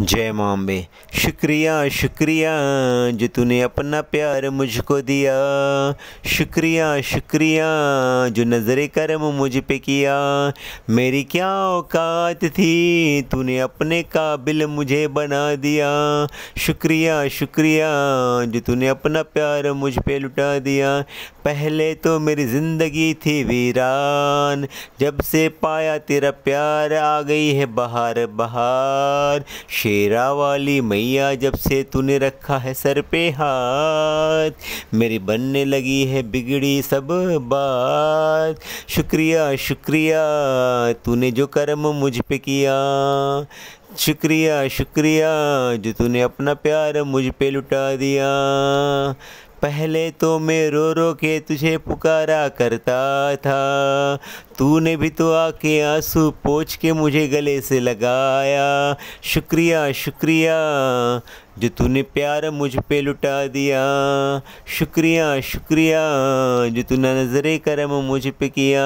जय माम्बे शुक्रिया शुक्रिया जो तूने अपना प्यार मुझको दिया शुक्रिया शुक्रिया जो नज़र करम मुझ पे किया मेरी क्या औकात थी तूने अपने काबिल मुझे बना दिया शुक्रिया शुक्रिया जो तूने अपना प्यार मुझ पे लुटा दिया पहले तो मेरी ज़िंदगी थी वीरान जब से पाया तेरा प्यार आ गई है बहार बहार शेरा वाली मैया जब से तूने रखा है सर पे हाथ मेरी बनने लगी है बिगड़ी सब बात शुक्रिया शुक्रिया तूने जो कर्म मुझ पे किया शुक्रिया शुक्रिया जो तूने अपना प्यार मुझ पे लुटा दिया पहले तो मैं रो रो के तुझे पुकारा करता था तूने भी तो आके आंसू पोछ के मुझे गले से लगाया शुक्रिया शुक्रिया जो तूने प्यार मुझ पे लुटा दिया शुक्रिया शुक्रिया जो तूने नजरे करम मुझ पे किया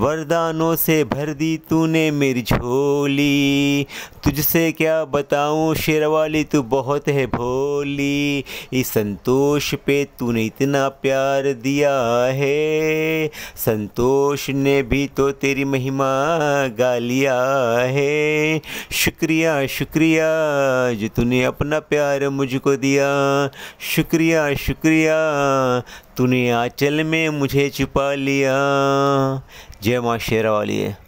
वरदानों से भर दी तूने मेरी झोली तुझसे क्या बताऊँ शेरवाली तू बहुत है भोली इस संतोष पे तूने इतना प्यार दिया है संतोष ने भी तो तेरी महिमा गा लिया है शुक्रिया शुक्रिया जो तूने अपना प्यार मुझको दिया शुक्रिया शुक्रिया तूने आंचल में मुझे छिपा लिया जय माँ शेरा वाली है